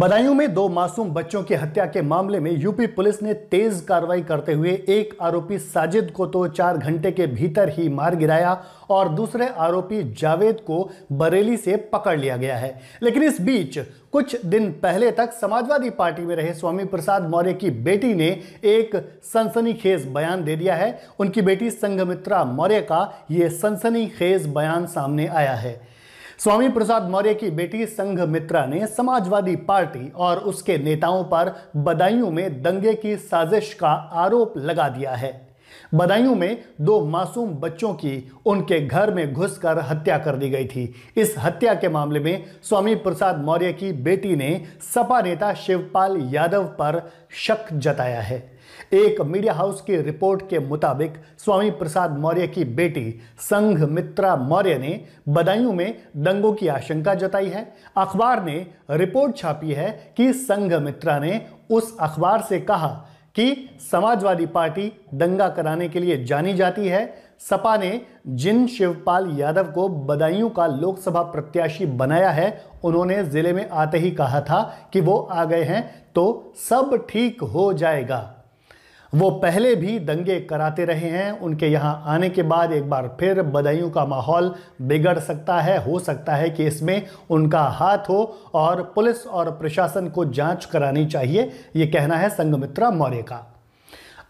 बदायूं में दो मासूम बच्चों की हत्या के मामले में यूपी पुलिस ने तेज कार्रवाई करते हुए एक आरोपी साजिद को तो चार घंटे के भीतर ही मार गिराया और दूसरे आरोपी जावेद को बरेली से पकड़ लिया गया है लेकिन इस बीच कुछ दिन पहले तक समाजवादी पार्टी में रहे स्वामी प्रसाद मौर्य की बेटी ने एक सनसनीखेज बयान दे दिया है उनकी बेटी संघमित्रा मौर्य का ये सनसनीखेज बयान सामने आया है स्वामी प्रसाद मौर्य की बेटी संघ मित्रा ने समाजवादी पार्टी और उसके नेताओं पर बदायूं में दंगे की साजिश का आरोप लगा दिया है बदायूं में दो मासूम बच्चों की उनके घर में घुसकर हत्या कर दी गई थी इस हत्या के मामले में स्वामी प्रसाद मौर्य की बेटी ने सपा नेता शिवपाल यादव पर शक जताया है एक मीडिया हाउस की रिपोर्ट के मुताबिक स्वामी प्रसाद मौर्य की बेटी संघ मित्रा मौर्य ने बदायूं में दंगों की आशंका जताई है अखबार ने रिपोर्ट छापी है कि संघ मित्रा ने उस अखबार से कहा कि समाजवादी पार्टी दंगा कराने के लिए जानी जाती है सपा ने जिन शिवपाल यादव को बदायूं का लोकसभा प्रत्याशी बनाया है उन्होंने जिले में आते ही कहा था कि वो आ गए हैं तो सब ठीक हो जाएगा वो पहले भी दंगे कराते रहे हैं उनके यहाँ आने के बाद एक बार फिर बदायूं का माहौल बिगड़ सकता है हो सकता है कि इसमें उनका हाथ हो और पुलिस और प्रशासन को जांच करानी चाहिए ये कहना है संगमित्रा मौर्य का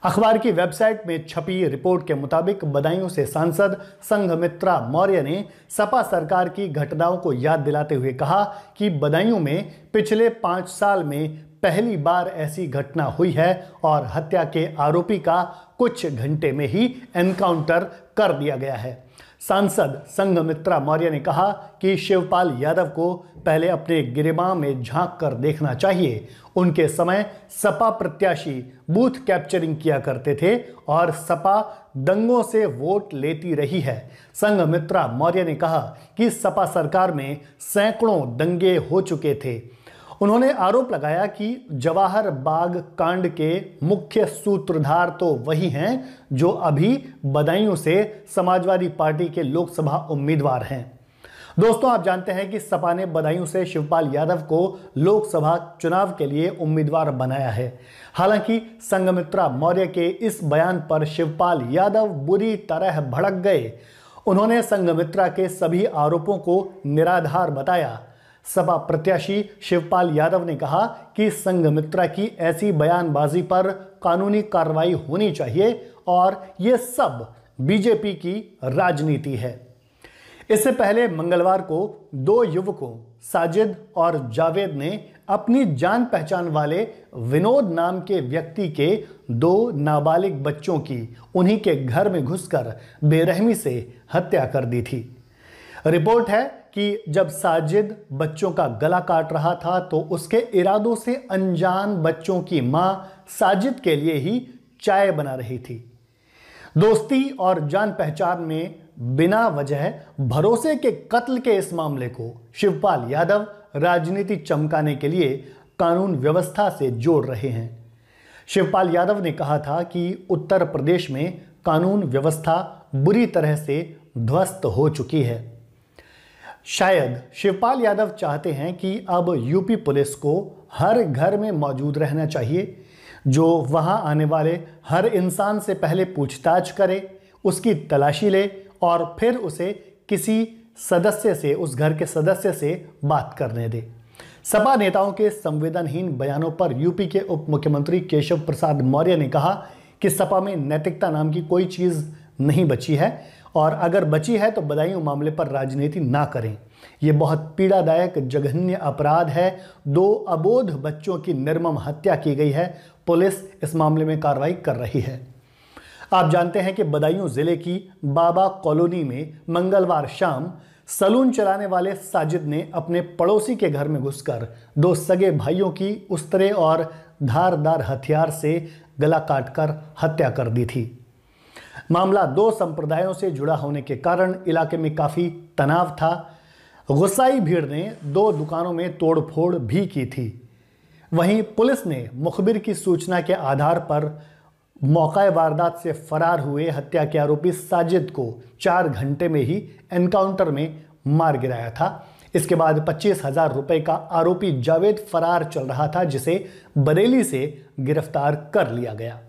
अखबार की वेबसाइट में छपी रिपोर्ट के मुताबिक बदायूं से सांसद संघमित्रा मौर्य ने सपा सरकार की घटनाओं को याद दिलाते हुए कहा कि बदायूं में पिछले पाँच साल में पहली बार ऐसी घटना हुई है और हत्या के आरोपी का कुछ घंटे में ही एनकाउंटर कर दिया गया है सांसद संघमित्रा मौर्य ने कहा कि शिवपाल यादव को पहले अपने गिरिमा में झांक कर देखना चाहिए उनके समय सपा प्रत्याशी बूथ कैप्चरिंग किया करते थे और सपा दंगों से वोट लेती रही है संघमित्रा मौर्य ने कहा कि सपा सरकार में सैकड़ों दंगे हो चुके थे उन्होंने आरोप लगाया कि जवाहर बाग कांड के मुख्य सूत्रधार तो वही हैं जो अभी बदायूं से समाजवादी पार्टी के लोकसभा उम्मीदवार हैं दोस्तों आप जानते हैं कि सपा ने बदायूं से शिवपाल यादव को लोकसभा चुनाव के लिए उम्मीदवार बनाया है हालांकि संगमित्रा मौर्य के इस बयान पर शिवपाल यादव बुरी तरह भड़क गए उन्होंने संगमित्रा के सभी आरोपों को निराधार बताया सपा प्रत्याशी शिवपाल यादव ने कहा कि संघमित्रा की ऐसी बयानबाजी पर कानूनी कार्रवाई होनी चाहिए और ये सब बीजेपी की राजनीति है इससे पहले मंगलवार को दो युवकों साजिद और जावेद ने अपनी जान पहचान वाले विनोद नाम के व्यक्ति के दो नाबालिग बच्चों की उन्हीं के घर में घुसकर बेरहमी से हत्या कर दी थी रिपोर्ट है कि जब साजिद बच्चों का गला काट रहा था तो उसके इरादों से अनजान बच्चों की मां साजिद के लिए ही चाय बना रही थी दोस्ती और जान पहचान में बिना वजह भरोसे के कत्ल के इस मामले को शिवपाल यादव राजनीति चमकाने के लिए कानून व्यवस्था से जोड़ रहे हैं शिवपाल यादव ने कहा था कि उत्तर प्रदेश में कानून व्यवस्था बुरी तरह से ध्वस्त हो चुकी है शायद शिवपाल यादव चाहते हैं कि अब यूपी पुलिस को हर घर में मौजूद रहना चाहिए जो वहां आने वाले हर इंसान से पहले पूछताछ करे उसकी तलाशी ले और फिर उसे किसी सदस्य से उस घर के सदस्य से बात करने दे सपा नेताओं के संवेदनहीन बयानों पर यूपी के उप मुख्यमंत्री केशव प्रसाद मौर्य ने कहा कि सपा में नैतिकता नाम की कोई चीज़ नहीं बची है और अगर बची है तो बदायूं मामले पर राजनीति ना करें यह बहुत पीड़ादायक जघन्य अपराध है दो अबोध बच्चों की निर्मम हत्या की गई है पुलिस इस मामले में कार्रवाई कर रही है आप जानते हैं कि बदायूं ज़िले की बाबा कॉलोनी में मंगलवार शाम सलून चलाने वाले साजिद ने अपने पड़ोसी के घर में घुसकर दो सगे भाइयों की उस्तरे और धारदार हथियार से गला काटकर हत्या कर दी थी मामला दो संप्रदायों से जुड़ा होने के कारण इलाके में काफ़ी तनाव था गुस्साई भीड़ ने दो दुकानों में तोड़फोड़ भी की थी वहीं पुलिस ने मुखबिर की सूचना के आधार पर मौका वारदात से फरार हुए हत्या के आरोपी साजिद को चार घंटे में ही एनकाउंटर में मार गिराया था इसके बाद पच्चीस हजार रुपये का आरोपी जावेद फरार चल रहा था जिसे बरेली से गिरफ्तार कर लिया गया